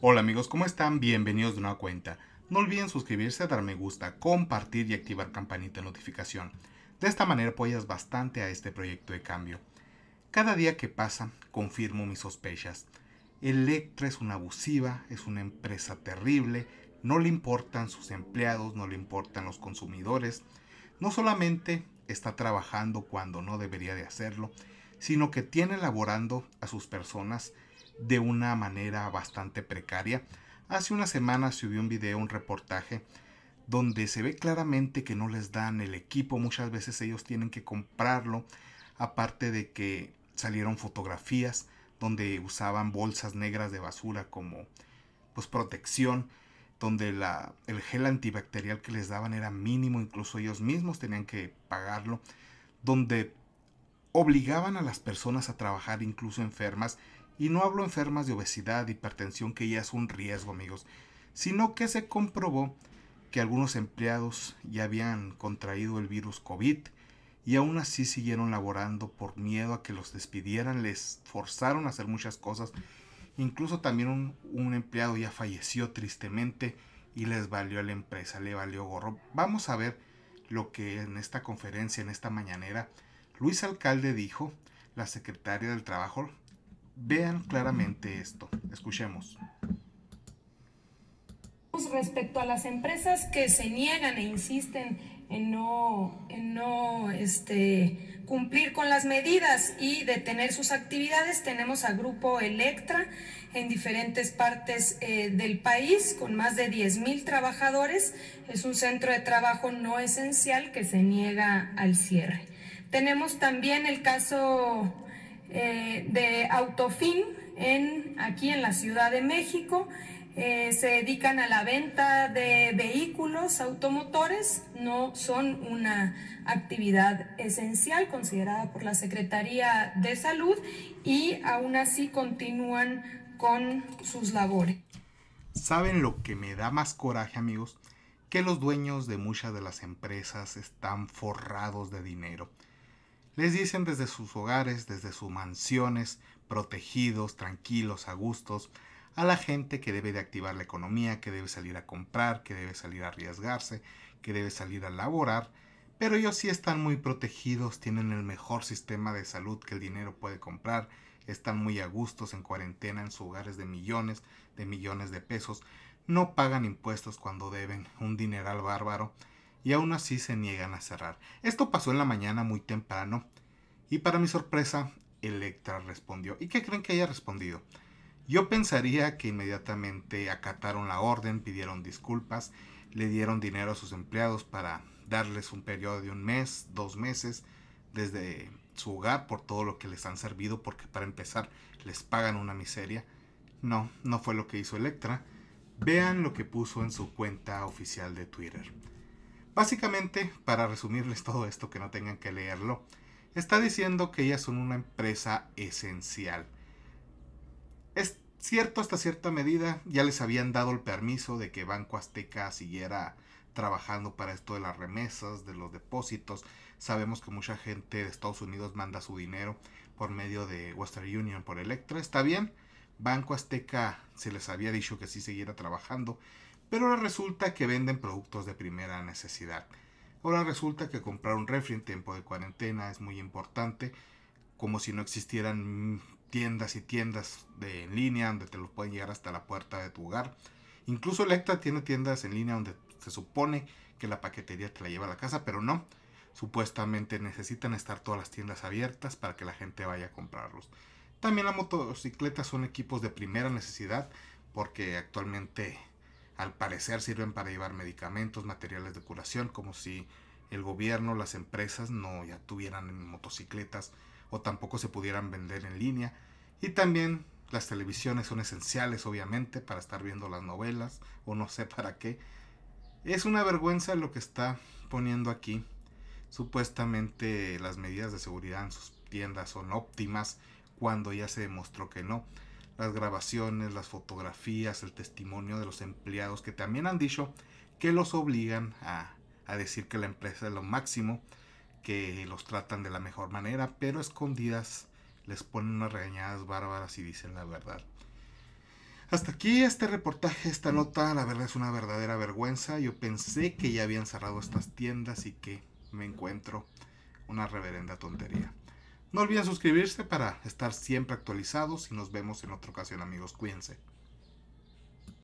Hola amigos, ¿cómo están? Bienvenidos de nueva cuenta. No olviden suscribirse, dar me gusta, compartir y activar campanita de notificación. De esta manera apoyas bastante a este proyecto de cambio. Cada día que pasa, confirmo mis sospechas. Electra es una abusiva, es una empresa terrible, no le importan sus empleados, no le importan los consumidores. No solamente está trabajando cuando no debería de hacerlo, sino que tiene laborando a sus personas de una manera bastante precaria. Hace unas semanas subió un video, un reportaje, donde se ve claramente que no les dan el equipo, muchas veces ellos tienen que comprarlo, aparte de que salieron fotografías donde usaban bolsas negras de basura como pues protección, donde el gel antibacterial que les daban era mínimo, incluso ellos mismos tenían que pagarlo, donde obligaban a las personas a trabajar incluso enfermas y no hablo enfermas de obesidad, hipertensión, que ya es un riesgo, amigos, sino que se comprobó que algunos empleados ya habían contraído el virus COVID y aún así siguieron laborando por miedo a que los despidieran, les forzaron a hacer muchas cosas. Incluso también un, empleado ya falleció tristemente y les valió a la empresa, le valió gorro. Vamos a ver lo que en esta conferencia, en esta mañanera, Luis Alcalde dijo, la secretaria del Trabajo, Vean claramente esto. Escuchemos. Respecto a las empresas que se niegan e insisten en no, no este, cumplir con las medidas y detener sus actividades, tenemos a Grupo Electra en diferentes partes eh, del país con más de 10.000 trabajadores. Es un centro de trabajo no esencial que se niega al cierre. Tenemos también el caso eh, de Autofin en, aquí en la Ciudad de México. Eh, se dedican a la venta de vehículos automotores, no son una actividad esencial considerada por la Secretaría de Salud y aún así continúan con sus labores. ¿Saben lo que me da más coraje amigos? Que los dueños de muchas de las empresas están forrados de dinero les dicen desde sus hogares, desde sus mansiones, protegidos, tranquilos, a gustos, a la gente que debe de activar la economía, que debe salir a comprar, que debe salir a arriesgarse, que debe salir a laborar, pero ellos sí están muy protegidos, tienen el mejor sistema de salud que el dinero puede comprar, están muy a gustos en cuarentena en sus hogares de millones, de millones de pesos, no pagan impuestos cuando deben, un dineral bárbaro, y aún así se niegan a cerrar. Esto pasó en la mañana muy temprano y para mi sorpresa, Electra respondió. ¿Y qué creen que haya respondido? Yo pensaría que inmediatamente acataron la orden, pidieron disculpas, le dieron dinero a sus empleados para darles un periodo de un mes, dos meses desde su hogar por todo lo que les han servido, porque para empezar les pagan una miseria. No, no fue lo que hizo Electra. Vean lo que puso en su cuenta oficial de Twitter. Básicamente, para resumirles todo esto que no tengan que leerlo, está diciendo que ellas son una empresa esencial. Es cierto hasta cierta medida, ya les habían dado el permiso de que Banco Azteca siguiera trabajando para esto de las remesas, de los depósitos. Sabemos que mucha gente de Estados Unidos manda su dinero por medio de Western Union, por Electra. Está bien, Banco Azteca se les había dicho que sí siguiera trabajando pero ahora resulta que venden productos de primera necesidad. Ahora resulta que comprar un refri en tiempo de cuarentena es muy importante, como si no existieran tiendas y tiendas de, en línea donde te los pueden llegar hasta la puerta de tu hogar. Incluso Electra tiene tiendas en línea donde se supone que la paquetería te la lleva a la casa, pero no. Supuestamente necesitan estar todas las tiendas abiertas para que la gente vaya a comprarlos. También las motocicletas son equipos de primera necesidad porque actualmente al parecer sirven para llevar medicamentos, materiales de curación, como si el gobierno, las empresas no ya tuvieran motocicletas o tampoco se pudieran vender en línea. Y también las televisiones son esenciales, obviamente, para estar viendo las novelas o no sé para qué. Es una vergüenza lo que está poniendo aquí. Supuestamente las medidas de seguridad en sus tiendas son óptimas cuando ya se demostró que no las grabaciones, las fotografías, el testimonio de los empleados que también han dicho que los obligan a, decir que la empresa es lo máximo, que los tratan de la mejor manera, pero escondidas les ponen unas regañadas bárbaras y dicen la verdad. Hasta aquí este reportaje, esta nota, la verdad es una verdadera vergüenza. Yo pensé que ya habían cerrado estas tiendas y que me encuentro una reverenda tontería. No olviden suscribirse para estar siempre actualizados y nos vemos en otra ocasión amigos, cuídense.